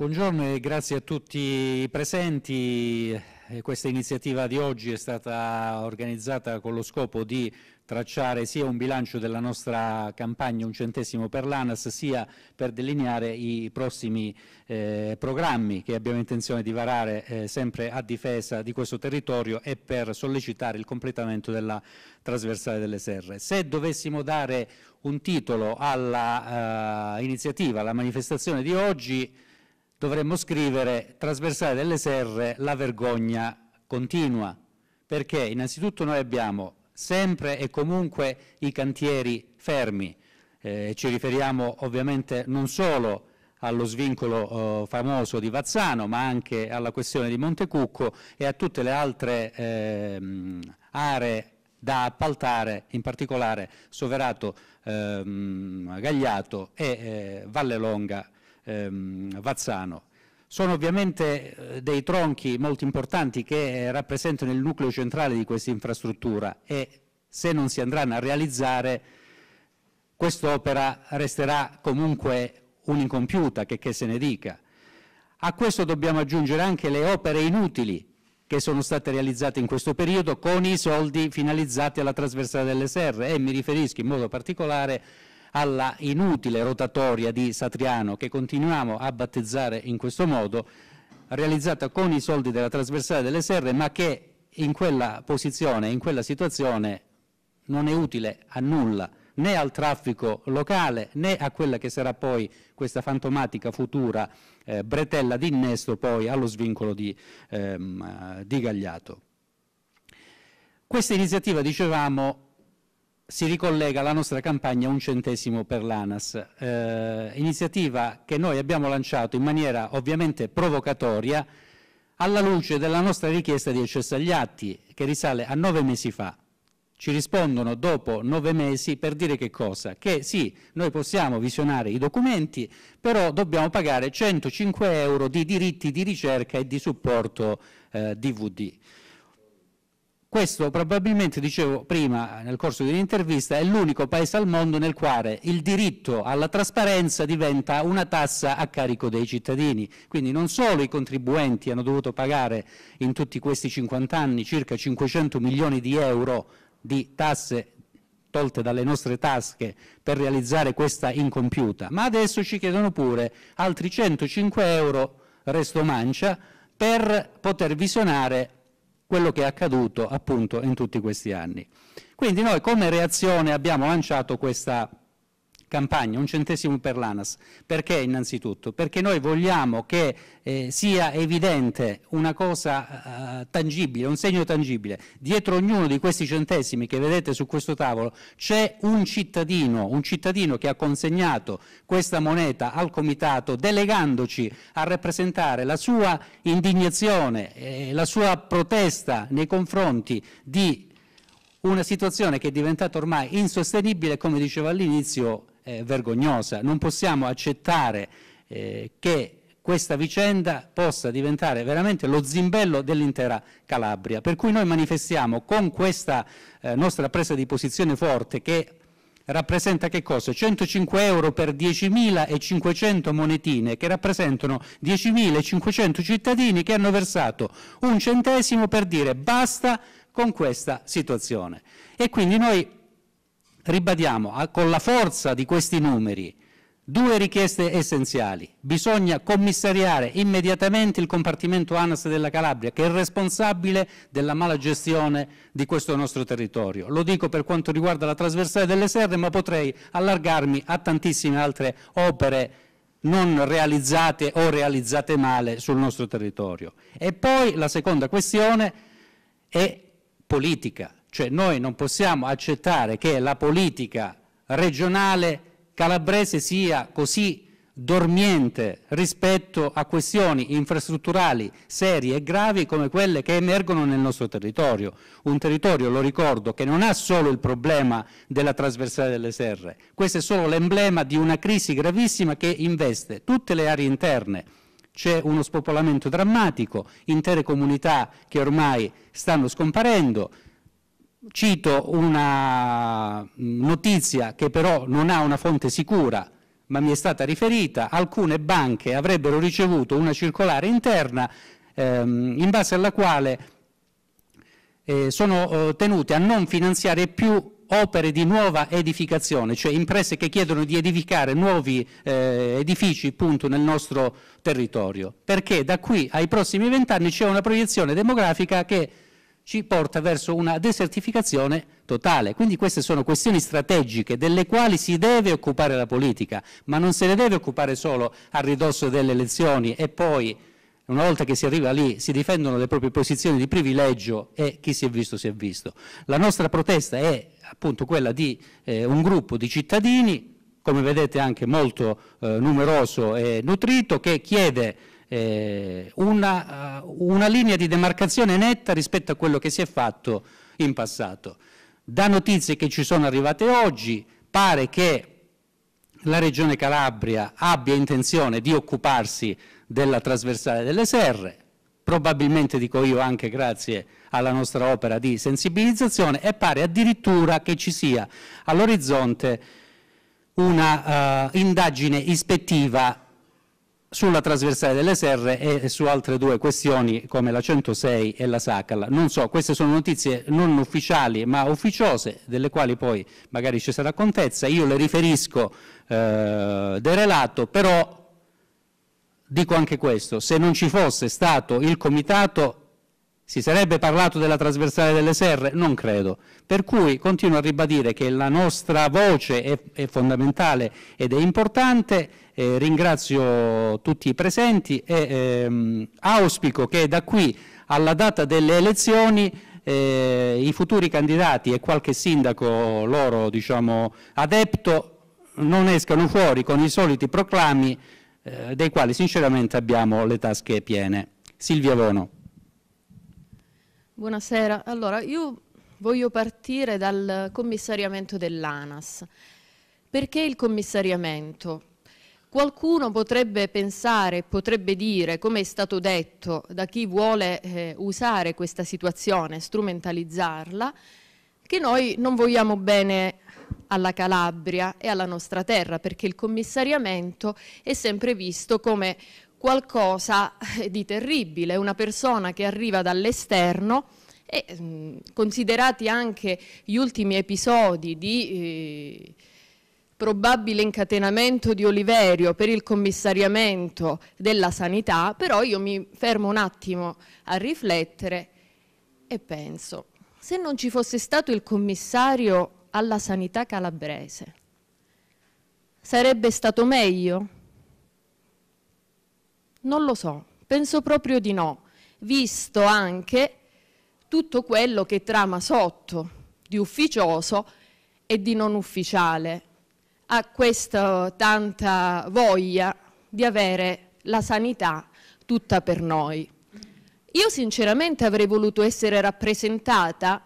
Buongiorno e grazie a tutti i presenti. Eh, questa iniziativa di oggi è stata organizzata con lo scopo di tracciare sia un bilancio della nostra campagna un centesimo per l'ANAS sia per delineare i prossimi eh, programmi che abbiamo intenzione di varare eh, sempre a difesa di questo territorio e per sollecitare il completamento della trasversale delle serre. Se dovessimo dare un titolo all'iniziativa, eh, alla manifestazione di oggi dovremmo scrivere trasversale delle serre la vergogna continua, perché innanzitutto noi abbiamo sempre e comunque i cantieri fermi, eh, ci riferiamo ovviamente non solo allo svincolo eh, famoso di Vazzano, ma anche alla questione di Montecucco e a tutte le altre eh, aree da appaltare, in particolare Soverato, ehm, Gagliato e eh, Valle Longa ehm, Vazzano. Sono ovviamente eh, dei tronchi molto importanti che eh, rappresentano il nucleo centrale di questa infrastruttura e se non si andranno a realizzare quest'opera resterà comunque un'incompiuta, che, che se ne dica. A questo dobbiamo aggiungere anche le opere inutili che sono state realizzate in questo periodo con i soldi finalizzati alla trasversale delle serre e mi riferisco in modo particolare a alla inutile rotatoria di Satriano che continuiamo a battezzare in questo modo, realizzata con i soldi della trasversale delle serre, ma che in quella posizione, in quella situazione non è utile a nulla, né al traffico locale né a quella che sarà poi questa fantomatica futura eh, bretella di innesto poi allo svincolo di, ehm, eh, di Gagliato. Questa iniziativa, dicevamo, si ricollega alla nostra campagna Un centesimo per l'ANAS, eh, iniziativa che noi abbiamo lanciato in maniera ovviamente provocatoria alla luce della nostra richiesta di accesso agli atti che risale a nove mesi fa. Ci rispondono dopo nove mesi per dire che cosa? Che sì, noi possiamo visionare i documenti, però dobbiamo pagare 105 euro di diritti di ricerca e di supporto eh, DVD. Questo probabilmente, dicevo prima nel corso di un'intervista, è l'unico paese al mondo nel quale il diritto alla trasparenza diventa una tassa a carico dei cittadini. Quindi non solo i contribuenti hanno dovuto pagare in tutti questi 50 anni circa 500 milioni di euro di tasse tolte dalle nostre tasche per realizzare questa incompiuta, ma adesso ci chiedono pure altri 105 euro resto mancia per poter visionare quello che è accaduto appunto in tutti questi anni. Quindi noi come reazione abbiamo lanciato questa campagna, un centesimo per l'ANAS. Perché innanzitutto? Perché noi vogliamo che eh, sia evidente una cosa eh, tangibile, un segno tangibile. Dietro ognuno di questi centesimi che vedete su questo tavolo c'è un cittadino, un cittadino che ha consegnato questa moneta al Comitato delegandoci a rappresentare la sua indignazione, eh, la sua protesta nei confronti di una situazione che è diventata ormai insostenibile, come dicevo all'inizio, eh, vergognosa. Non possiamo accettare eh, che questa vicenda possa diventare veramente lo zimbello dell'intera Calabria. Per cui noi manifestiamo con questa eh, nostra presa di posizione forte che rappresenta che cosa? 105 euro per 10.500 monetine che rappresentano 10.500 cittadini che hanno versato un centesimo per dire basta con questa situazione. E quindi noi ribadiamo con la forza di questi numeri due richieste essenziali. Bisogna commissariare immediatamente il compartimento ANAS della Calabria, che è responsabile della mala gestione di questo nostro territorio. Lo dico per quanto riguarda la trasversale delle serre, ma potrei allargarmi a tantissime altre opere non realizzate o realizzate male sul nostro territorio. E poi la seconda questione è politica, cioè noi non possiamo accettare che la politica regionale calabrese sia così dormiente rispetto a questioni infrastrutturali serie e gravi come quelle che emergono nel nostro territorio. Un territorio, lo ricordo, che non ha solo il problema della trasversale delle serre, questo è solo l'emblema di una crisi gravissima che investe tutte le aree interne. C'è uno spopolamento drammatico, intere comunità che ormai stanno scomparendo, Cito una mm, notizia che però non ha una fonte sicura, ma mi è stata riferita, alcune banche avrebbero ricevuto una circolare interna ehm, in base alla quale eh, sono eh, tenute a non finanziare più opere di nuova edificazione, cioè imprese che chiedono di edificare nuovi eh, edifici appunto, nel nostro territorio, perché da qui ai prossimi vent'anni c'è una proiezione demografica che ci porta verso una desertificazione totale. Quindi queste sono questioni strategiche delle quali si deve occupare la politica, ma non se ne deve occupare solo a ridosso delle elezioni e poi una volta che si arriva lì si difendono le proprie posizioni di privilegio e chi si è visto si è visto. La nostra protesta è appunto quella di eh, un gruppo di cittadini, come vedete anche molto eh, numeroso e nutrito, che chiede eh, una, eh, una linea di demarcazione netta rispetto a quello che si è fatto in passato. Da notizie che ci sono arrivate oggi, pare che la Regione Calabria abbia intenzione di occuparsi della trasversale delle serre, probabilmente dico io anche grazie alla nostra opera di sensibilizzazione e pare addirittura che ci sia all'orizzonte una uh, indagine ispettiva sulla trasversale delle serre e su altre due questioni come la 106 e la Sacala. Non so, queste sono notizie non ufficiali ma ufficiose delle quali poi magari ci sarà contezza, io le riferisco eh, del relato, però dico anche questo, se non ci fosse stato il comitato si sarebbe parlato della trasversale delle serre? Non credo. Per cui continuo a ribadire che la nostra voce è, è fondamentale ed è importante. Eh, ringrazio tutti i presenti e ehm, auspico che da qui alla data delle elezioni eh, i futuri candidati e qualche sindaco loro diciamo, adepto non escano fuori con i soliti proclami eh, dei quali sinceramente abbiamo le tasche piene. Silvia Vono. Buonasera, allora io voglio partire dal commissariamento dell'ANAS. Perché il commissariamento? Qualcuno potrebbe pensare, potrebbe dire, come è stato detto da chi vuole eh, usare questa situazione, strumentalizzarla, che noi non vogliamo bene alla Calabria e alla nostra terra, perché il commissariamento è sempre visto come qualcosa eh, di terribile, una persona che arriva dall'esterno e mh, mm, considerati anche gli ultimi episodi di eh, probabile incatenamento di Oliverio per il commissariamento della sanità, però io mi fermo un attimo a riflettere e penso, se non ci fosse stato il commissario alla sanità calabrese, sarebbe stato meglio? Non lo so, penso proprio di no, visto anche tutto quello che trama sotto di ufficioso e di non ufficiale a questa tanta voglia di avere la sanità tutta per noi. Io sinceramente avrei voluto essere rappresentata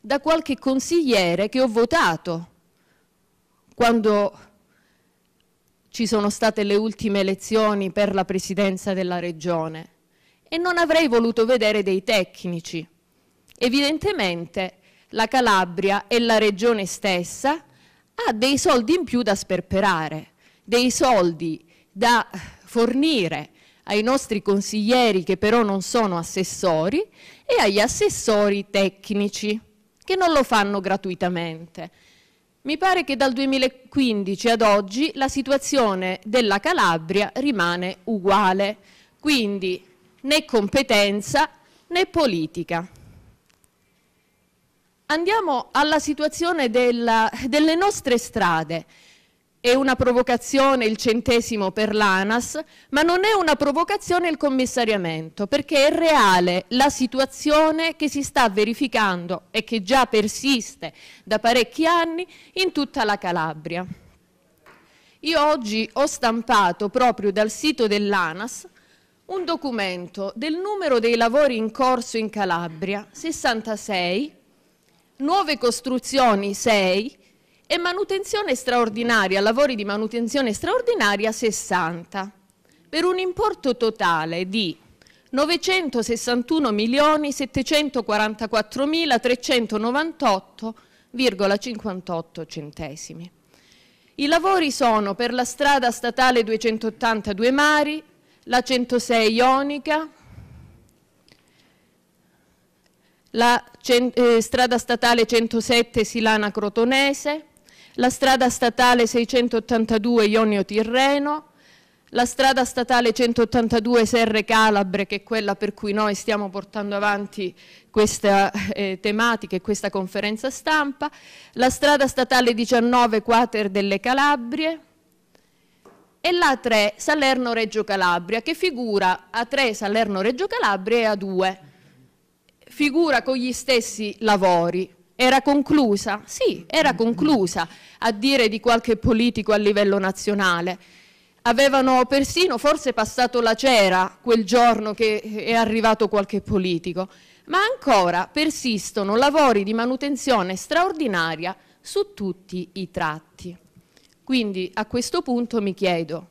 da qualche consigliere che ho votato quando ci sono state le ultime elezioni per la presidenza della regione e non avrei voluto vedere dei tecnici. Evidentemente la Calabria e la regione stessa ha dei soldi in più da sperperare, dei soldi da fornire ai nostri consiglieri che però non sono assessori e agli assessori tecnici che non lo fanno gratuitamente. Mi pare che dal 2015 ad oggi la situazione della Calabria rimane uguale, quindi né competenza né politica. Andiamo alla situazione della, delle nostre strade è una provocazione il centesimo per l'ANAS, ma non è una provocazione il commissariamento, perché è reale la situazione che si sta verificando e che già persiste da parecchi anni in tutta la Calabria. Io oggi ho stampato proprio dal sito dell'ANAS un documento del numero dei lavori in corso in Calabria, 66, nuove costruzioni 6, e manutenzione straordinaria, lavori di manutenzione straordinaria 60, per un importo totale di 961.744.398,58 centesimi. I lavori sono per la strada statale 280 Due Mari, la 106 Ionica, la eh, strada statale 107 Silana Crotonese, la strada statale 682 Ionio-Tirreno, la strada statale 182 Serre Calabre, che è quella per cui noi stiamo portando avanti questa eh, tematica e questa conferenza stampa, la strada statale 19 Quater delle Calabrie e la 3 Salerno-Reggio Calabria, che figura a 3 Salerno-Reggio Calabria e a 2, figura con gli stessi lavori. Era conclusa? Sì, era mm-hmm. conclusa, a dire di qualche politico a livello nazionale. Avevano persino forse passato la cera quel giorno che è arrivato qualche politico, ma ancora persistono lavori di manutenzione straordinaria su tutti i tratti. Quindi a questo punto mi chiedo,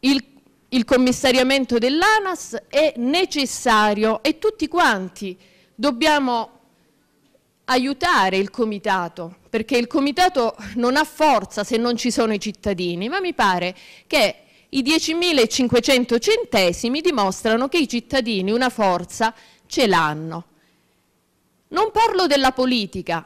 il, il commissariamento dell'ANAS è necessario e tutti quanti dobbiamo aiutare il comitato, perché il comitato non ha forza se non ci sono i cittadini, ma mi pare che i 10.500 centesimi dimostrano che i cittadini una forza ce l'hanno. Non parlo della politica,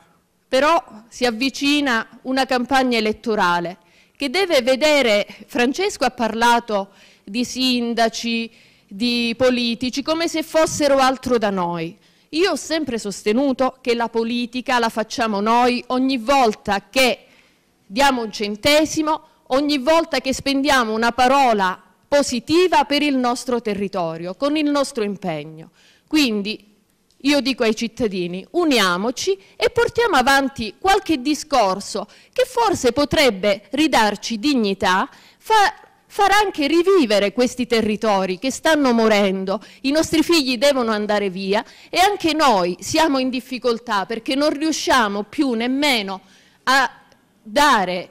però si avvicina una campagna elettorale che deve vedere, Francesco ha parlato di sindaci, di politici, come se fossero altro da noi. Io ho sempre sostenuto che la politica la facciamo noi ogni volta che diamo un centesimo, ogni volta che spendiamo una parola positiva per il nostro territorio, con il nostro impegno. Quindi io dico ai cittadini, uniamoci e portiamo avanti qualche discorso che forse potrebbe ridarci dignità, far farà anche rivivere questi territori che stanno morendo, i nostri figli devono andare via e anche noi siamo in difficoltà perché non riusciamo più nemmeno a dare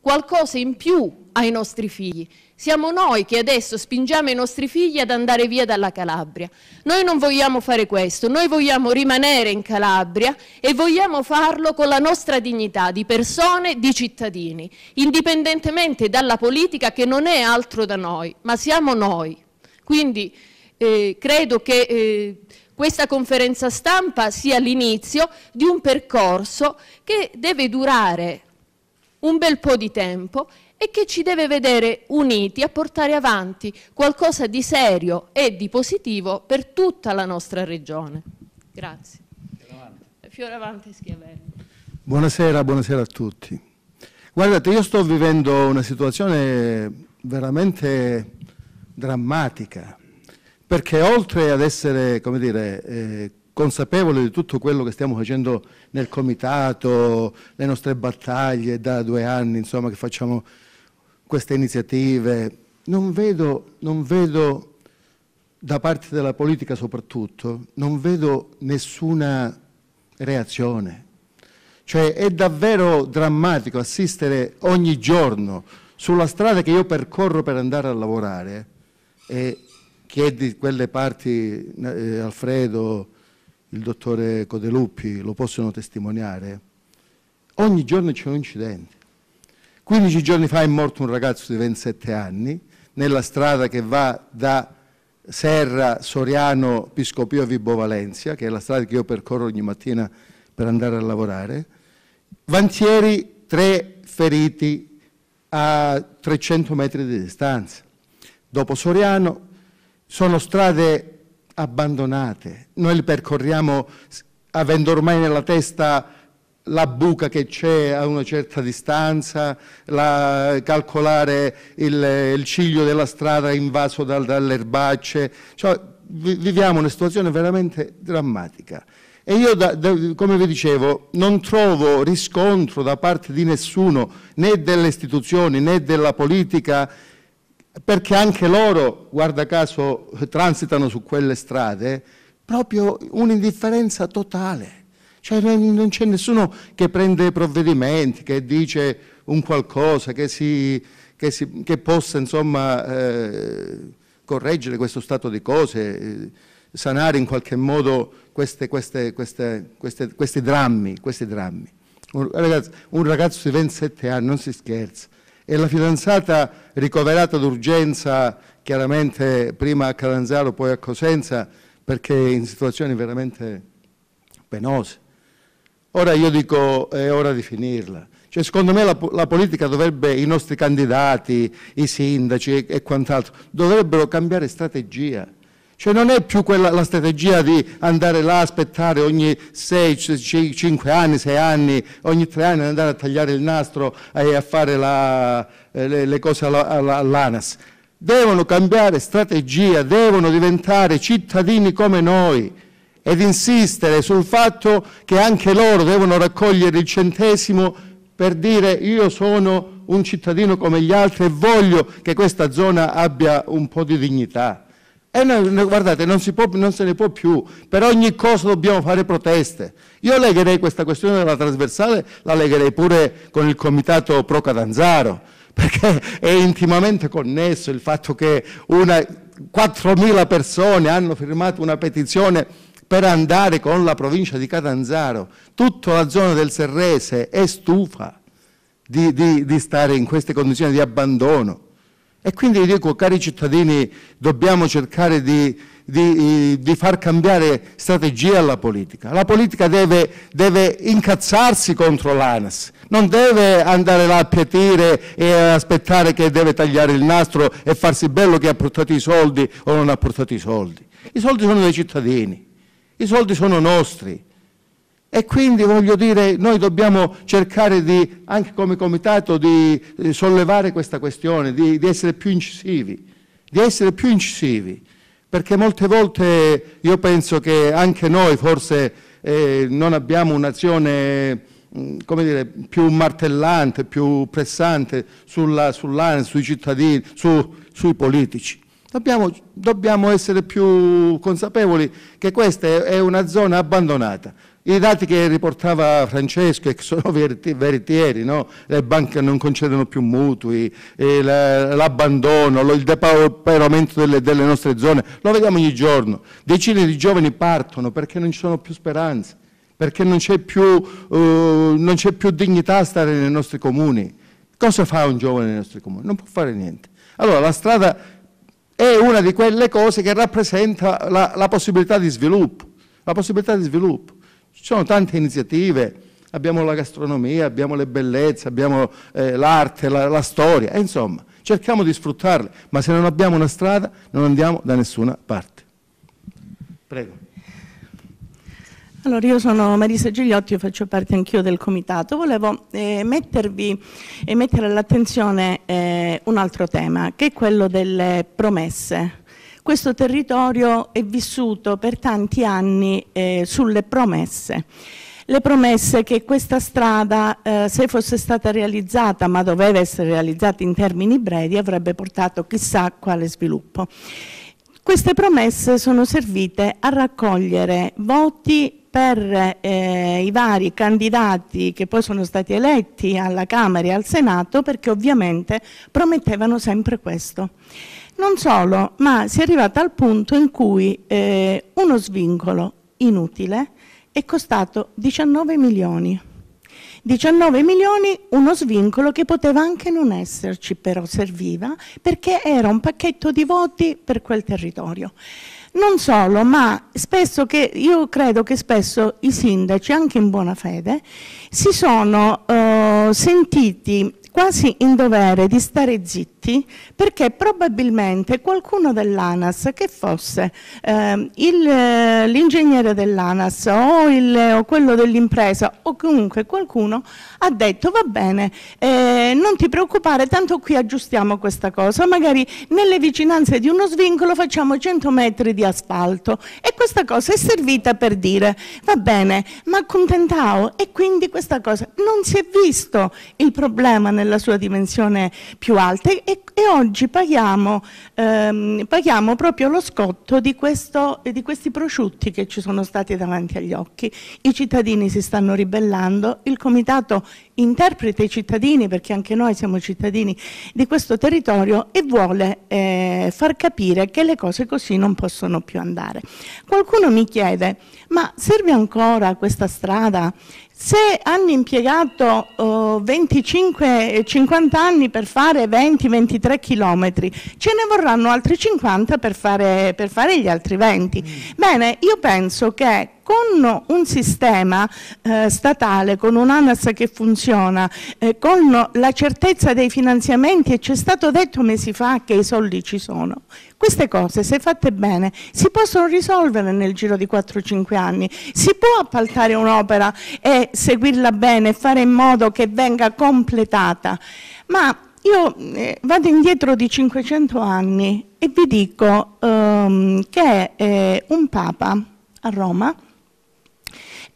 qualcosa in più ai nostri figli. Siamo noi che adesso spingiamo i nostri figli ad andare via dalla Calabria. Noi non vogliamo fare questo, noi vogliamo rimanere in Calabria e vogliamo farlo con la nostra dignità di persone, di cittadini, indipendentemente dalla politica che non è altro da noi, ma siamo noi. Quindi eh, credo che... Eh, questa conferenza stampa sia l'inizio di un percorso che deve durare un bel po' di tempo e che ci deve vedere uniti a portare avanti qualcosa di serio e di positivo per tutta la nostra regione. Grazie. Fioravanti Schiavelli. Buonasera, buonasera a tutti. Guardate, io sto vivendo una situazione veramente drammatica, perché oltre ad essere, come dire, eh, consapevole di tutto quello che stiamo facendo nel comitato, le nostre battaglie da due anni, insomma, che facciamo queste iniziative, non vedo, non vedo, da parte della politica soprattutto, non vedo nessuna reazione. Cioè è davvero drammatico assistere ogni giorno sulla strada che io percorro per andare a lavorare, e che è di quelle parti, eh, Alfredo, il dottore Codeluppi lo possono testimoniare, ogni giorno c'è un incidente. 15 giorni fa è morto un ragazzo di 27 anni nella strada che va da Serra, Soriano, Piscopio a Vibo Valencia, che è la strada che io percorro ogni mattina per andare a lavorare. Vantieri, tre feriti a 300 metri di distanza. Dopo Soriano sono strade abbandonate. Noi le percorriamo avendo ormai nella testa la buca che c'è a una certa distanza, la, calcolare il, il, ciglio della strada invaso dal, dalle erbacce. Cioè, viviamo una situazione veramente drammatica. E io, da, da, come vi dicevo, non trovo riscontro da parte di nessuno, né delle istituzioni né della politica, perché anche loro, guarda caso, transitano su quelle strade, proprio un'indifferenza totale. Cioè non c'è nessuno che prende provvedimenti, che dice un qualcosa, che, si, che, si, che possa insomma, eh, correggere questo stato di cose, eh, sanare in qualche modo queste, queste, queste, questi drammi. Questi drammi. Un, ragazzo, un ragazzo di 27 anni, non si scherza, e la fidanzata ricoverata d'urgenza, chiaramente prima a Calanzaro, poi a Cosenza, perché in situazioni veramente penose. Ora io dico è ora di finirla. Cioè, secondo me la, la, politica dovrebbe, i nostri candidati, i sindaci e, e quant'altro, dovrebbero cambiare strategia. Cioè non è più quella, la strategia di andare là, a aspettare ogni 6, 5 anni, 6 anni, ogni 3 anni andare a tagliare il nastro e a fare la, eh, le, le, cose all'ANAS. Devono cambiare strategia, devono diventare cittadini come noi ed insistere sul fatto che anche loro devono raccogliere il centesimo per dire io sono un cittadino come gli altri e voglio che questa zona abbia un po' di dignità. E noi, guardate, non, può, non, se ne può più, per ogni cosa dobbiamo fare proteste. Io legherei questa questione della trasversale, la legherei pure con il comitato pro Catanzaro, perché è intimamente connesso il fatto che una, 4.000 persone hanno firmato una petizione per andare con la provincia di Catanzaro, tutta la zona del Serrese è stufa di, di, di stare in queste condizioni di abbandono. E quindi dico, cari cittadini, dobbiamo cercare di, di, di, far cambiare strategia alla politica. La politica deve, deve incazzarsi contro l'ANAS, non deve andare là a pietire e aspettare che deve tagliare il nastro e farsi bello che ha portato i soldi o non ha portato i soldi. I soldi sono dei cittadini. I soldi sono nostri. E quindi voglio dire, noi dobbiamo cercare di, anche come comitato, di eh, sollevare questa questione, di, di essere più incisivi, di essere più incisivi, perché molte volte io penso che anche noi forse eh, non abbiamo un'azione mm, come dire, più martellante, più pressante sull'ANS, sui cittadini, su, sui politici. Dobbiamo, dobbiamo, essere più consapevoli che questa è una zona abbandonata. I dati che riportava Francesco e che sono veritieri, no? le banche non concedono più mutui, l'abbandono, il depauperamento delle, delle nostre zone, lo vediamo ogni giorno. Decine di giovani partono perché non ci sono più speranze, perché non c'è più, uh, più dignità a stare nei nostri comuni. Cosa fa un giovane nei nostri comuni? Non può fare niente. Allora la strada è una di quelle cose che rappresenta la, la possibilità di sviluppo. La possibilità di sviluppo. Ci sono tante iniziative, abbiamo la gastronomia, abbiamo le bellezze, abbiamo eh, l'arte, la, la, storia, e insomma, cerchiamo di sfruttarle, ma se non abbiamo una strada non andiamo da nessuna parte. Prego. Allora, io sono Marisa Gigliotti, io faccio parte anch'io del comitato. Volevo eh, mettervi e mettere all'attenzione eh, un altro tema, che è quello delle promesse. Questo territorio è vissuto per tanti anni eh, sulle promesse le promesse che questa strada, eh, se fosse stata realizzata, ma doveva essere realizzata in termini brevi, avrebbe portato chissà quale sviluppo. Queste promesse sono servite a raccogliere voti per eh, i vari candidati che poi sono stati eletti alla Camera e al Senato perché ovviamente promettevano sempre questo. Non solo, ma si è arrivata al punto in cui eh, uno svincolo inutile è costato 19 milioni. 19 milioni, uno svincolo che poteva anche non esserci, però serviva perché era un pacchetto di voti per quel territorio. Non solo, ma che, io credo che spesso i sindaci, anche in buona fede, si sono eh, sentiti quasi in dovere di stare zitti perché probabilmente qualcuno dell'ANAS, che fosse ehm, eh, l'ingegnere dell'ANAS o, o quello dell'impresa o comunque qualcuno ha detto va bene, eh, non ti preoccupare, tanto qui aggiustiamo questa cosa, magari nelle vicinanze di uno svincolo facciamo 100 metri di asfalto e questa cosa è servita per dire va bene, ma accontentavo e quindi questa cosa non si è visto il problema nel nella sua dimensione più alta e, e oggi paghiamo, ehm, paghiamo, proprio lo scotto di, questo, di questi prosciutti che ci sono stati davanti agli occhi. I cittadini si stanno ribellando, il Comitato interpreta i cittadini, perché anche noi siamo cittadini di questo territorio e vuole eh, far capire che le cose così non possono più andare. Qualcuno mi chiede, ma serve ancora questa strada? Se hanno impiegato uh, 25, 50 anni per fare 20-23 chilometri, ce ne vorranno altri 50 per fare, per fare gli altri 20. Mm. Bene, io penso che con un sistema eh, statale, con un'ANAS che funziona, eh, con la certezza dei finanziamenti e ci è stato detto mesi fa che i soldi ci sono, queste cose, se fatte bene, si possono risolvere nel giro di 4-5 anni. Si può appaltare un'opera e seguirla bene, fare in modo che venga completata. Ma io eh, vado indietro di 500 anni e vi dico um, che eh, un Papa a Roma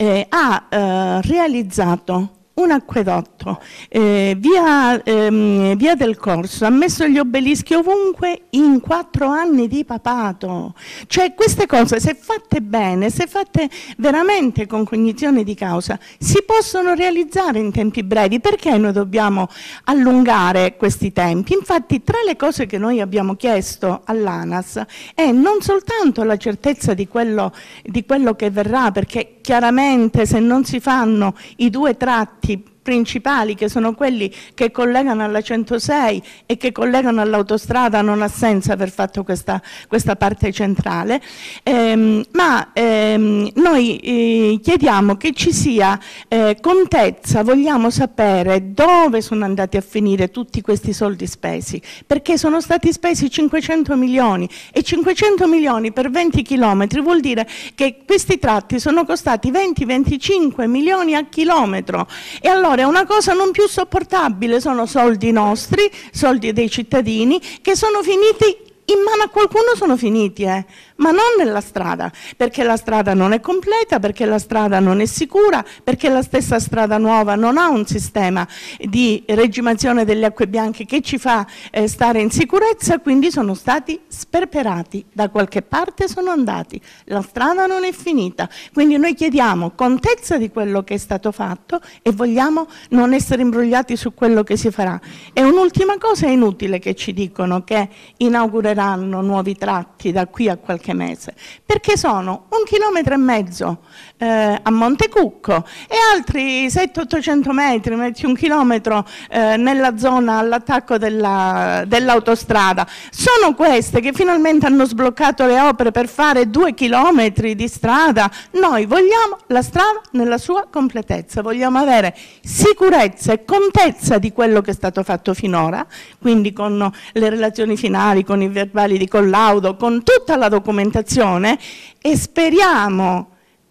eh, ha eh, realizzato un acquedotto, eh, via, ehm, via, del Corso, ha messo gli obelischi ovunque in quattro anni di papato. Cioè queste cose, se fatte bene, se fatte veramente con cognizione di causa, si possono realizzare in tempi brevi. Perché noi dobbiamo allungare questi tempi? Infatti tra le cose che noi abbiamo chiesto all'ANAS è non soltanto la certezza di quello, di quello che verrà, perché chiaramente se non si fanno i due tratti principali che sono quelli che collegano alla 106 e che collegano all'autostrada non ha senso aver fatto questa, questa parte centrale, ehm, ma ehm, noi eh, chiediamo che ci sia eh, contezza, vogliamo sapere dove sono andati a finire tutti questi soldi spesi, perché sono stati spesi 500 milioni e 500 milioni per 20 chilometri vuol dire che questi tratti sono costati 20-25 milioni a chilometro e allora Signore, è una cosa non più sopportabile, sono soldi nostri, soldi dei cittadini, che sono finiti in mano a qualcuno, sono finiti, eh ma non nella strada, perché la strada non è completa, perché la strada non è sicura, perché la stessa strada nuova non ha un sistema di regimazione delle acque bianche che ci fa eh, stare in sicurezza, quindi sono stati sperperati, da qualche parte sono andati, la strada non è finita, quindi noi chiediamo contezza di quello che è stato fatto e vogliamo non essere imbrogliati su quello che si farà. E un'ultima cosa è inutile che ci dicono che inaugureranno nuovi tratti da qui a qualche qualche mese, perché sono un chilometro e mezzo eh, a Montecucco e altri 700-800 metri, metti un chilometro eh, nella zona all'attacco dell'autostrada. Dell Sono queste che finalmente hanno sbloccato le opere per fare due chilometri di strada. Noi vogliamo la strada nella sua completezza, vogliamo avere sicurezza e contezza di quello che è stato fatto finora, quindi con le relazioni finali, con i verbali di collaudo, con tutta la documentazione e speriamo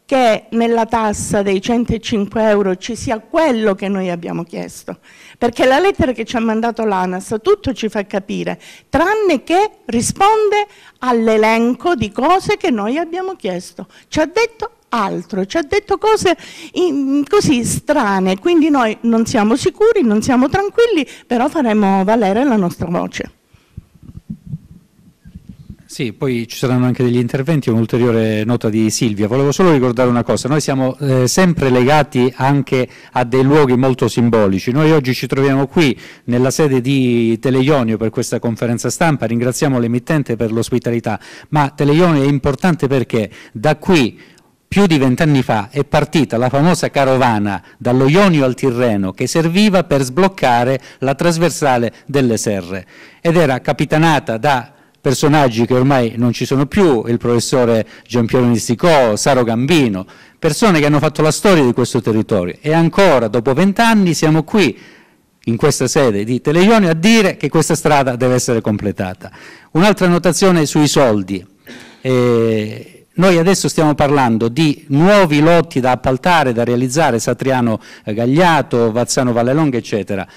che nella tassa dei 105 euro ci sia quello che noi abbiamo chiesto, perché la lettera che ci ha mandato l'ANAS tutto ci fa capire, tranne che risponde all'elenco di cose che noi abbiamo chiesto. Ci ha detto altro, ci ha detto cose in, così strane, quindi noi non siamo sicuri, non siamo tranquilli, però faremo valere la nostra voce. Sì, poi ci saranno anche degli interventi, un'ulteriore nota di Silvia. Volevo solo ricordare una cosa, noi siamo eh, sempre legati anche a dei luoghi molto simbolici. Noi oggi ci troviamo qui nella sede di Teleionio per questa conferenza stampa, ringraziamo l'emittente per l'ospitalità, ma Teleionio è importante perché da qui più di vent'anni fa è partita la famosa carovana dallo Ionio al Tirreno che serviva per sbloccare la trasversale delle serre ed era capitanata da personaggi che ormai non ci sono più, il professore Giampiero Nisticò, Saro Gambino, persone che hanno fatto la storia di questo territorio e ancora dopo vent'anni siamo qui in questa sede di Teleione a dire che questa strada deve essere completata. Un'altra notazione sui soldi. Eh, noi adesso stiamo parlando di nuovi lotti da appaltare, da realizzare, Satriano Gagliato, Vazzano Vallelonga, eccetera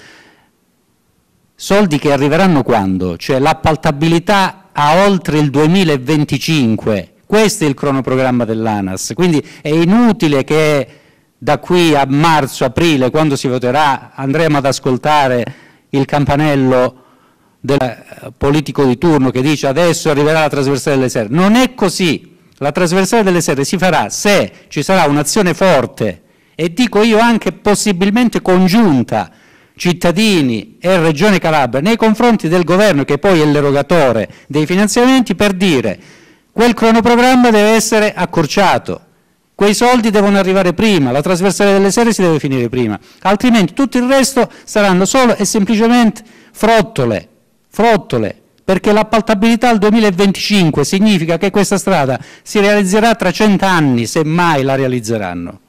soldi che arriveranno quando? Cioè l'appaltabilità a oltre il 2025, questo è il cronoprogramma dell'ANAS, quindi è inutile che da qui a marzo, aprile, quando si voterà, andremo ad ascoltare il campanello del eh, politico di turno che dice adesso arriverà la trasversale delle serre. Non è così, la trasversale delle serre si farà se ci sarà un'azione forte e dico io anche possibilmente congiunta cittadini e Regione Calabria nei confronti del governo che poi è l'erogatore dei finanziamenti per dire quel cronoprogramma deve essere accorciato, quei soldi devono arrivare prima, la trasversale delle serie si deve finire prima, altrimenti tutto il resto saranno solo e semplicemente frottole, frottole perché l'appaltabilità al 2025 significa che questa strada si realizzerà tra 100 anni, semmai la realizzeranno.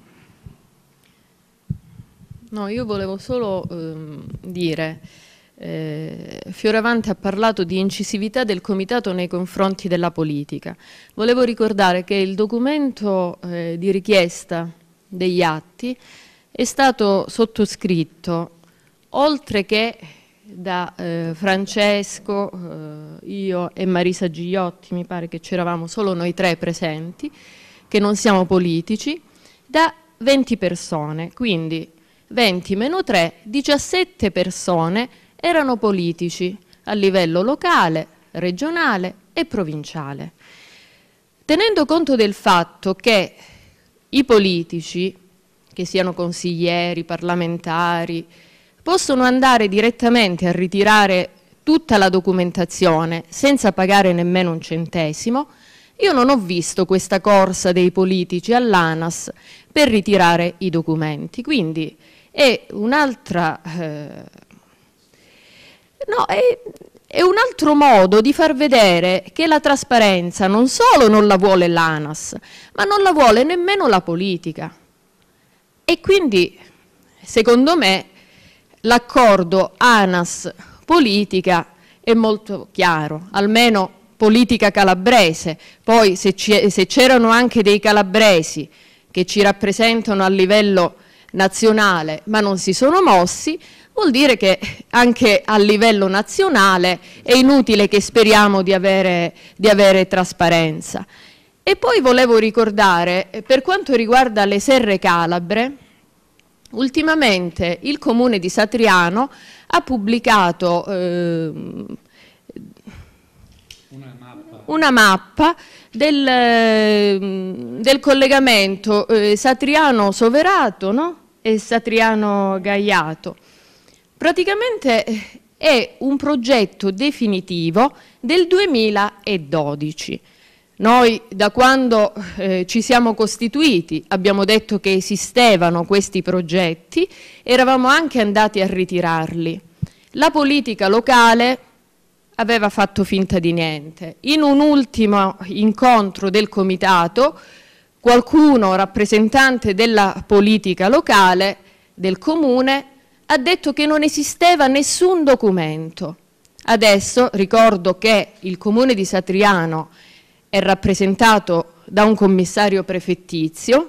No, io volevo solo ehm, dire, eh, Fioravante ha parlato di incisività del Comitato nei confronti della politica. Volevo ricordare che il documento eh, di richiesta degli atti è stato sottoscritto oltre che da eh, Francesco, eh, io e Marisa Gigliotti, mi pare che c'eravamo solo noi tre presenti, che non siamo politici, da 20 persone, quindi 20 meno 3, 17 persone erano politici a livello locale, regionale e provinciale. Tenendo conto del fatto che i politici, che siano consiglieri, parlamentari, possono andare direttamente a ritirare tutta la documentazione senza pagare nemmeno un centesimo, io non ho visto questa corsa dei politici all'ANAS per ritirare i documenti. Quindi e un'altra... Eh, no, è, è un altro modo di far vedere che la trasparenza non solo non la vuole l'ANAS, ma non la vuole nemmeno la politica. E quindi, secondo me, l'accordo ANAS-politica è molto chiaro, almeno politica calabrese. Poi se c'erano anche dei calabresi che ci rappresentano a livello nazionale ma non si sono mossi, vuol dire che anche a livello nazionale è inutile che speriamo di avere, di avere trasparenza. E poi volevo ricordare, eh, per quanto riguarda le serre calabre, ultimamente il comune di Satriano ha pubblicato eh, una mappa, una mappa del, ehm, del, collegamento eh, Satriano-Soverato, no? e Satriano Gaiato. Praticamente eh, è un progetto definitivo del 2012. Noi da quando eh, ci siamo costituiti abbiamo detto che esistevano questi progetti, eravamo anche andati a ritirarli. La politica locale aveva fatto finta di niente. In un ultimo incontro del comitato qualcuno rappresentante della politica locale, del comune, ha detto che non esisteva nessun documento. Adesso ricordo che il comune di Satriano è rappresentato da un commissario prefettizio,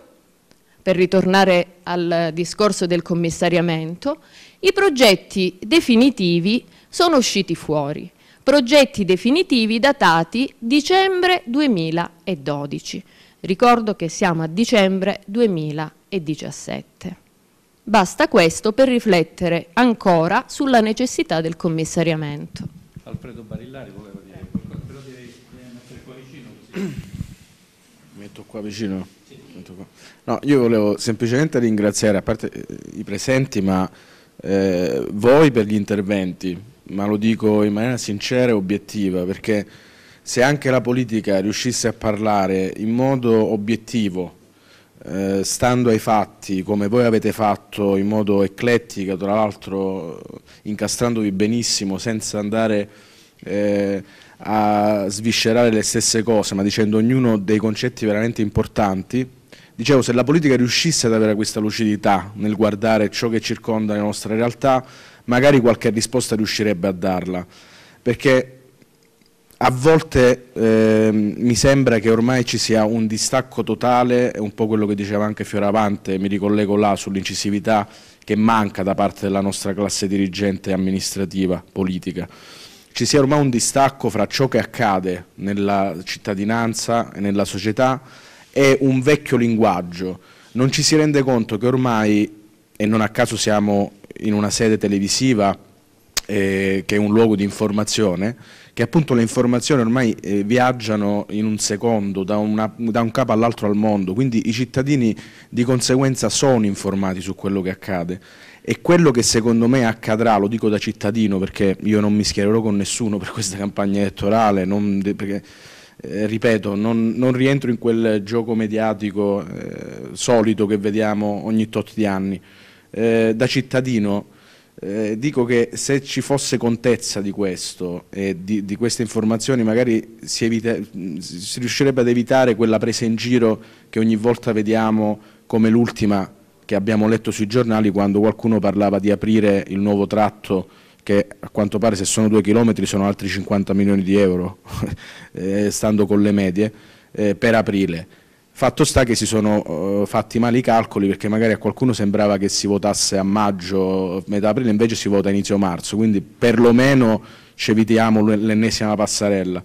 per ritornare al discorso del commissariamento, i progetti definitivi sono usciti fuori, progetti definitivi datati dicembre 2012. Ricordo che siamo a dicembre 2017. Basta questo per riflettere ancora sulla necessità del commissariamento. Alfredo Barillari voleva dire qualcosa, però direi di mettere qua vicino così. Metto qua vicino? No, io volevo semplicemente ringraziare, a parte eh, i presenti, ma eh, voi per gli interventi, ma lo dico in maniera sincera e obiettiva, perché se anche la politica riuscisse a parlare in modo obiettivo, eh, stando ai fatti, come voi avete fatto in modo eclettico, tra l'altro eh, incastrandovi benissimo, senza andare eh, a sviscerare le stesse cose, ma dicendo ognuno dei concetti veramente importanti, dicevo, se la politica riuscisse ad avere questa lucidità nel guardare ciò che circonda le nostre realtà, magari qualche risposta riuscirebbe a darla, perché a volte eh, mi sembra che ormai ci sia un distacco totale, è un po' quello che diceva anche Fioravante, mi ricollego là sull'incisività che manca da parte della nostra classe dirigente amministrativa, politica. Ci sia ormai un distacco fra ciò che accade nella cittadinanza e nella società e un vecchio linguaggio. Non ci si rende conto che ormai, e non a caso siamo in una sede televisiva eh, che è un luogo di informazione, che appunto le informazioni ormai eh, viaggiano in un secondo da, una, da un capo all'altro al mondo, quindi i cittadini di conseguenza sono informati su quello che accade e quello che secondo me accadrà, lo dico da cittadino perché io non mi schiererò con nessuno per questa campagna elettorale, non, perché, eh, ripeto, non, non, rientro in quel gioco mediatico eh, solito che vediamo ogni tot di anni, eh, da cittadino eh, dico che se ci fosse contezza di questo e di, di queste informazioni magari si, evita, si, riuscirebbe ad evitare quella presa in giro che ogni volta vediamo come l'ultima che abbiamo letto sui giornali quando qualcuno parlava di aprire il nuovo tratto che a quanto pare se sono due chilometri sono altri 50 milioni di euro, eh, stando con le medie, eh, per aprile. Fatto sta che si sono uh, fatti male i calcoli perché magari a qualcuno sembrava che si votasse a maggio, metà aprile, invece si vota a inizio marzo, quindi perlomeno ci evitiamo l'ennesima passarella.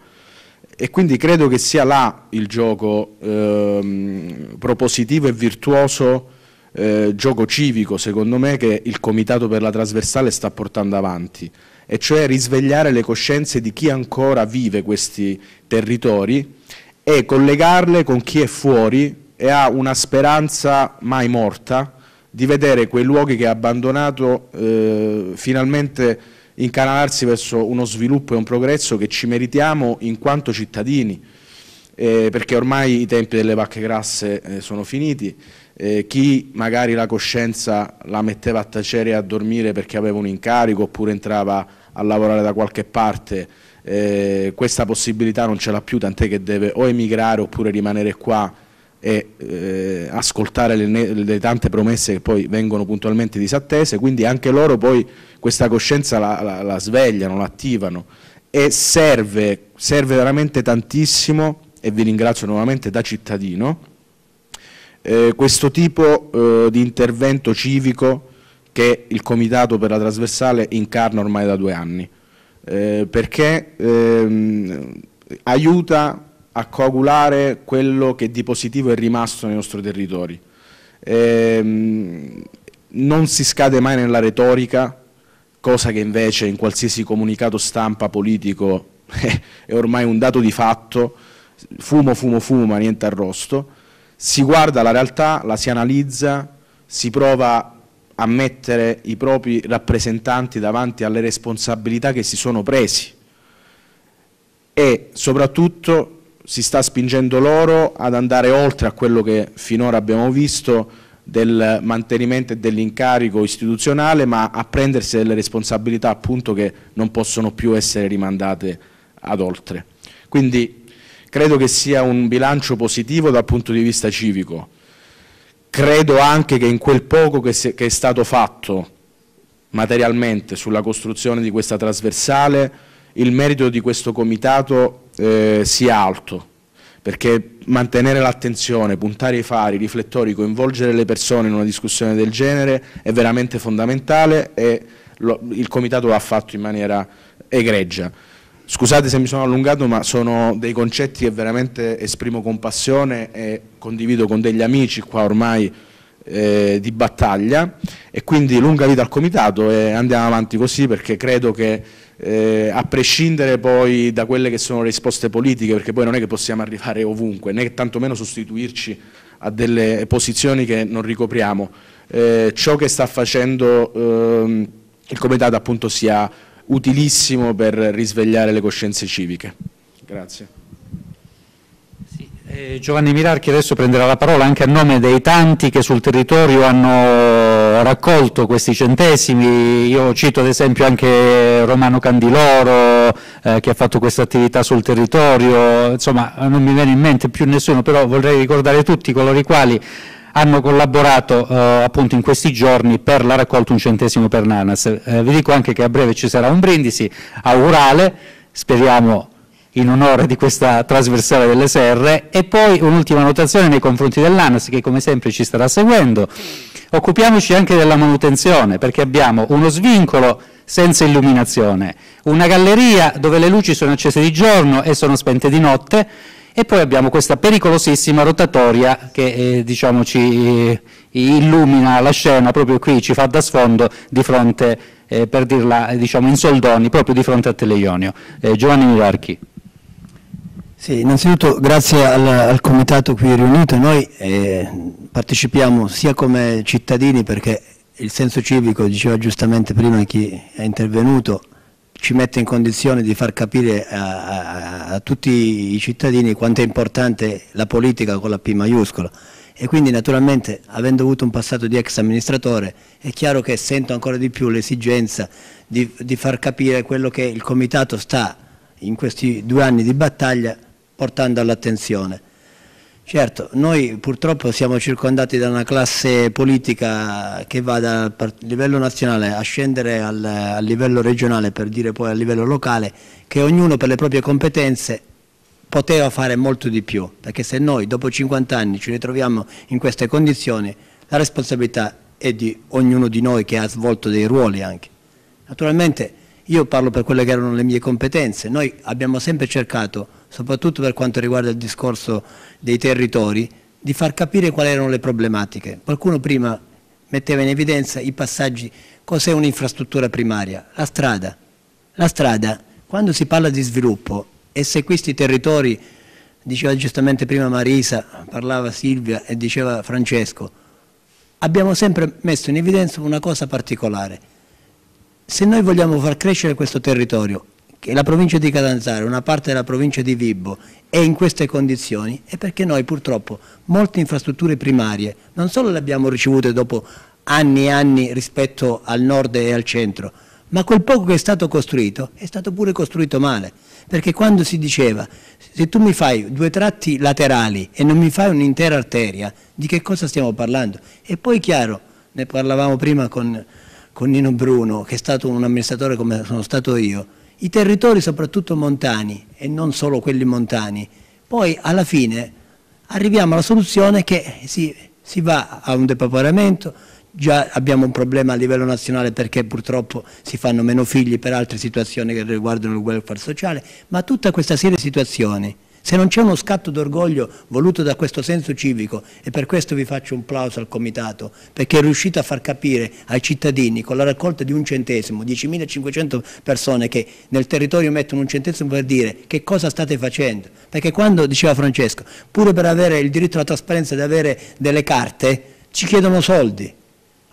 E quindi credo che sia là il gioco ehm, propositivo e virtuoso, eh, gioco civico secondo me, che il Comitato per la Trasversale sta portando avanti, e cioè risvegliare le coscienze di chi ancora vive questi territori e collegarle con chi è fuori e ha una speranza mai morta di vedere quei luoghi che ha abbandonato eh, finalmente incanalarsi verso uno sviluppo e un progresso che ci meritiamo in quanto cittadini, eh, perché ormai i tempi delle vacche grasse eh, sono finiti eh, chi magari la coscienza la metteva a tacere e a dormire perché aveva un incarico oppure entrava a lavorare da qualche parte, eh, questa possibilità non ce l'ha più, tant'è che deve o emigrare oppure rimanere qua e eh, ascoltare le, le, tante promesse che poi vengono puntualmente disattese, quindi anche loro poi questa coscienza la, la, la svegliano, l'attivano e serve, serve veramente tantissimo e vi ringrazio nuovamente da cittadino eh, questo tipo eh, di intervento civico che il Comitato per la Trasversale incarna ormai da due anni, eh, perché ehm, aiuta a coagulare quello che di positivo è rimasto nei nostri territori. Ehm, non si scade mai nella retorica, cosa che invece in qualsiasi comunicato stampa politico è ormai un dato di fatto, fumo, fumo, fumo, ma niente arrosto, si guarda la realtà, la si analizza, si prova a mettere i propri rappresentanti davanti alle responsabilità che si sono presi e soprattutto si sta spingendo loro ad andare oltre a quello che finora abbiamo visto del mantenimento e dell'incarico istituzionale, ma a prendersi delle responsabilità appunto che non possono più essere rimandate ad oltre. Quindi credo che sia un bilancio positivo dal punto di vista civico. Credo anche che in quel poco che, se, che è stato fatto materialmente sulla costruzione di questa trasversale, il merito di questo comitato eh, sia alto, perché mantenere l'attenzione, puntare i fari, i riflettori, coinvolgere le persone in una discussione del genere è veramente fondamentale e lo, il comitato l'ha fatto in maniera egregia. Scusate se mi sono allungato, ma sono dei concetti che veramente esprimo con passione e condivido con degli amici qua ormai eh, di battaglia e quindi lunga vita al comitato e andiamo avanti così perché credo che eh, a prescindere poi da quelle che sono le risposte politiche, perché poi non è che possiamo arrivare ovunque, né tantomeno sostituirci a delle posizioni che non ricopriamo, eh, ciò che sta facendo ehm, il comitato appunto sia utilissimo per risvegliare le coscienze civiche. Grazie. Eh, Giovanni Mirarchi adesso prenderà la parola anche a nome dei tanti che sul territorio hanno raccolto questi centesimi, io cito ad esempio anche Romano Candiloro eh, che ha fatto questa attività sul territorio, insomma non mi viene in mente più nessuno, però vorrei ricordare tutti coloro i quali hanno collaborato eh, appunto in questi giorni per la raccolta un centesimo per Nanas. Eh, vi dico anche che a breve ci sarà un brindisi augurale, speriamo in onore di questa trasversale delle serre e poi un'ultima notazione nei confronti dell'ANAS che come sempre ci starà seguendo. Occupiamoci anche della manutenzione perché abbiamo uno svincolo senza illuminazione, una galleria dove le luci sono accese di giorno e sono spente di notte e poi abbiamo questa pericolosissima rotatoria che eh, diciamo, ci eh, illumina la scena proprio qui, ci fa da sfondo di fronte, eh, per dirla diciamo, in soldoni, proprio di fronte a Teleionio. Eh, Giovanni Mirarchi. Sì, innanzitutto grazie al, al comitato qui riunito, noi eh, partecipiamo sia come cittadini perché il senso civico, diceva giustamente prima chi è intervenuto, ci mette in condizione di far capire a, a, a, tutti i cittadini quanto è importante la politica con la P maiuscola e quindi naturalmente avendo avuto un passato di ex amministratore è chiaro che sento ancora di più l'esigenza di, di far capire quello che il Comitato sta in questi due anni di battaglia portando all'attenzione. Certo, noi purtroppo siamo circondati da una classe politica che va dal livello nazionale a scendere al, al, livello regionale per dire poi al livello locale che ognuno per le proprie competenze poteva fare molto di più perché se noi dopo 50 anni ci ritroviamo in queste condizioni la responsabilità è di ognuno di noi che ha svolto dei ruoli anche. Naturalmente io parlo per quelle che erano le mie competenze, noi abbiamo sempre cercato soprattutto per quanto riguarda il discorso dei territori, di far capire quali erano le problematiche. Qualcuno prima metteva in evidenza i passaggi, cos'è un'infrastruttura primaria? La strada. La strada, quando si parla di sviluppo e se questi territori, diceva giustamente prima Marisa, parlava Silvia e diceva Francesco, abbiamo sempre messo in evidenza una cosa particolare. Se noi vogliamo far crescere questo territorio che la provincia di Catanzaro, una parte della provincia di Vibbo è in queste condizioni è perché noi purtroppo molte infrastrutture primarie non solo le abbiamo ricevute dopo anni e anni rispetto al nord e al centro, ma quel poco che è stato costruito è stato pure costruito male, perché quando si diceva se tu mi fai due tratti laterali e non mi fai un'intera arteria, di che cosa stiamo parlando? E poi chiaro, ne parlavamo prima con, con Nino Bruno, che è stato un amministratore come sono stato io, i territori soprattutto montani e non solo quelli montani, poi alla fine arriviamo alla soluzione che si, si va a un depauperamento, già abbiamo un problema a livello nazionale perché purtroppo si fanno meno figli per altre situazioni che riguardano il welfare sociale, ma tutta questa serie di situazioni se non c'è uno scatto d'orgoglio voluto da questo senso civico, e per questo vi faccio un plauso al Comitato, perché è riuscito a far capire ai cittadini con la raccolta di un centesimo, 10.500 persone che nel territorio mettono un centesimo per dire che cosa state facendo. Perché quando, diceva Francesco, pure per avere il diritto alla trasparenza di avere delle carte, ci chiedono soldi.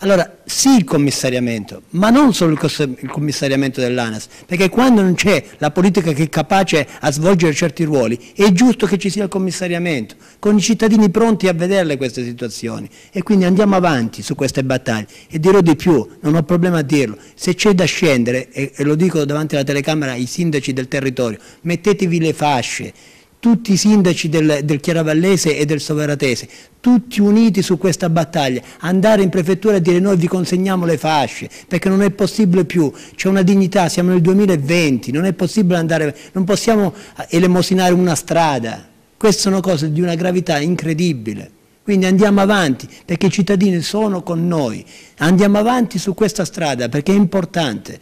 Allora, sì il commissariamento, ma non solo il commissariamento dell'ANAS, perché quando non c'è la politica che è capace a svolgere certi ruoli, è giusto che ci sia il commissariamento, con i cittadini pronti a vederle queste situazioni. E quindi andiamo avanti su queste battaglie. E dirò di più, non ho problema a dirlo, se c'è da scendere, e, e lo dico davanti alla telecamera ai sindaci del territorio, mettetevi le fasce, tutti i sindaci del, del Chiaravallese e del Soveratese, tutti uniti su questa battaglia, andare in prefettura e dire noi vi consegniamo le fasce, perché non è possibile più, c'è una dignità, siamo nel 2020, non è possibile andare, non possiamo eh, elemosinare una strada, queste sono cose di una gravità incredibile. Quindi andiamo avanti perché i cittadini sono con noi, andiamo avanti su questa strada perché è importante.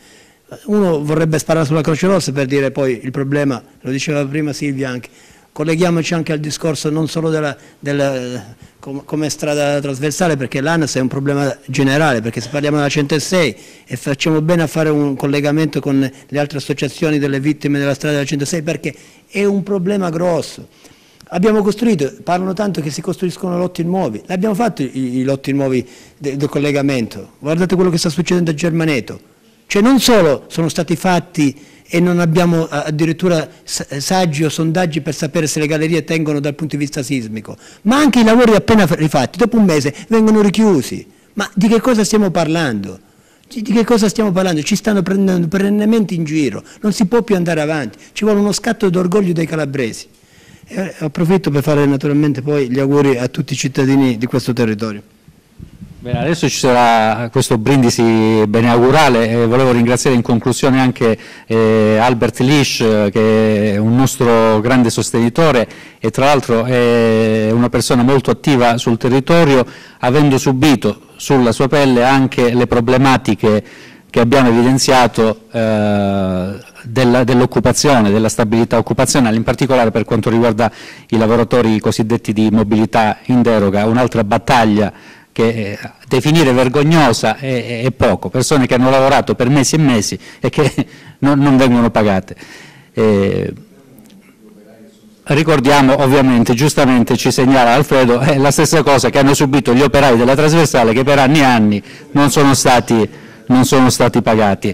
Uno vorrebbe sparare sulla Croce Rossa per dire poi il problema, lo diceva prima Silvia anche, colleghiamoci anche al discorso non solo della, della, come strada trasversale perché l'ANAS è un problema generale, perché se parliamo della 106 e facciamo bene a fare un collegamento con le altre associazioni delle vittime della strada della 106 perché è un problema grosso. Abbiamo costruito, parlano tanto che si costruiscono lotti nuovi, l'abbiamo fatto i, i lotti nuovi del, del collegamento, guardate quello che sta succedendo a Germaneto, cioè non solo sono stati fatti e non abbiamo eh, addirittura saggi o sondaggi per sapere se le gallerie tengono dal punto di vista sismico, ma anche i lavori appena rifatti, dopo un mese, vengono richiusi. Ma di che cosa stiamo parlando? Di che cosa stiamo parlando? Ci stanno prendendo perennemente in giro, non si può più andare avanti, ci vuole uno scatto d'orgoglio dei calabresi. E eh, approfitto per fare naturalmente poi gli auguri a tutti i cittadini di questo territorio. Bene, adesso ci sarà questo brindisi beneaugurale e volevo ringraziare in conclusione anche eh, Albert Lisch che è un nostro grande sostenitore e tra l'altro è una persona molto attiva sul territorio avendo subito sulla sua pelle anche le problematiche che abbiamo evidenziato eh, dell'occupazione, dell della stabilità occupazionale, in particolare per quanto riguarda i lavoratori cosiddetti di mobilità in deroga, un'altra battaglia che eh, definire vergognosa è, è, poco, persone che hanno lavorato per mesi e mesi e che non, non vengono pagate. Eh, ricordiamo ovviamente, giustamente ci segnala Alfredo, è la stessa cosa che hanno subito gli operai della trasversale che per anni e anni non sono stati, non sono stati pagati.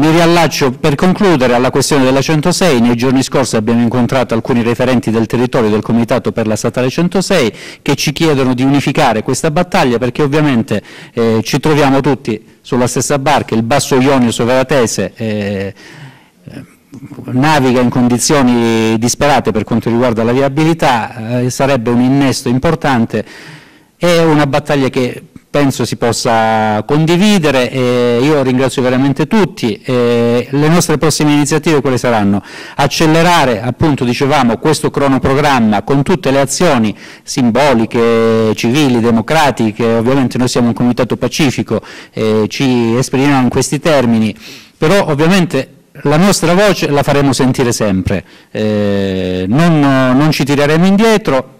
Mi riallaccio per concludere alla questione della 106. Nei giorni scorsi abbiamo incontrato alcuni referenti del territorio del Comitato per la Statale 106 che ci chiedono di unificare questa battaglia perché ovviamente eh, ci troviamo tutti sulla stessa barca, il basso Ionio Soveratese eh, eh naviga in condizioni disperate per quanto riguarda la viabilità, eh, sarebbe un innesto importante, è una battaglia che penso si possa condividere e io ringrazio veramente tutti. E le nostre prossime iniziative quali saranno? Accelerare, appunto dicevamo, questo cronoprogramma con tutte le azioni simboliche, civili, democratiche, ovviamente noi siamo un comitato pacifico, eh, ci esprimiamo in questi termini, però ovviamente la nostra voce la faremo sentire sempre, eh, non, non ci tireremo indietro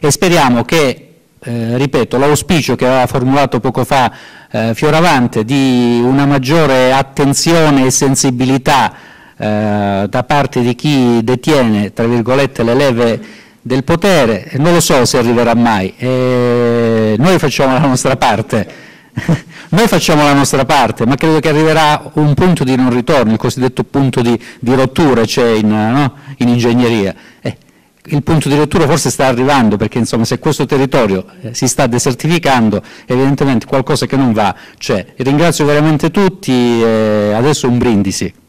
e speriamo che eh, ripeto, l'auspicio che aveva formulato poco fa eh, Fioravante di una maggiore attenzione e sensibilità eh, da parte di chi detiene, tra virgolette, le leve del potere, non lo so se arriverà mai, e noi facciamo la nostra parte. Noi facciamo la nostra parte, ma credo che arriverà un punto di non ritorno, il cosiddetto punto di, di rottura c'è cioè in, eh, no? in, ingegneria. Eh, il punto di rottura forse sta arrivando perché insomma, se questo territorio eh, si sta desertificando evidentemente qualcosa che non va c'è. Ringrazio veramente tutti e eh, adesso un brindisi.